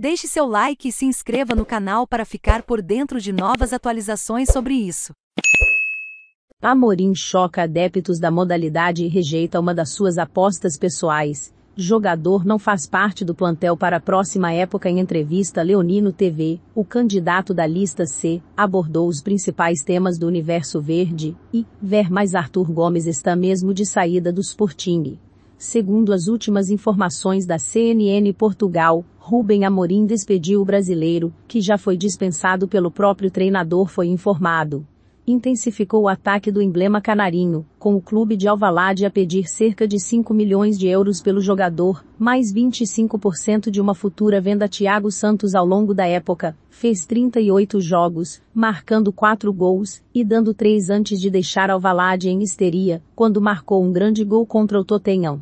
Deixe seu like e se inscreva no canal para ficar por dentro de novas atualizações sobre isso. Amorim choca adeptos da modalidade e rejeita uma das suas apostas pessoais. Jogador não faz parte do plantel para a próxima época. Em entrevista Leonino TV, o candidato da lista C abordou os principais temas do universo verde e ver mais Arthur Gomes está mesmo de saída do Sporting. Segundo as últimas informações da CNN Portugal, Rubem Amorim despediu o brasileiro, que já foi dispensado pelo próprio treinador foi informado. Intensificou o ataque do emblema canarinho, com o clube de Alvalade a pedir cerca de 5 milhões de euros pelo jogador, mais 25% de uma futura venda Thiago Santos ao longo da época, fez 38 jogos, marcando 4 gols, e dando 3 antes de deixar Alvalade em histeria, quando marcou um grande gol contra o Tottenham.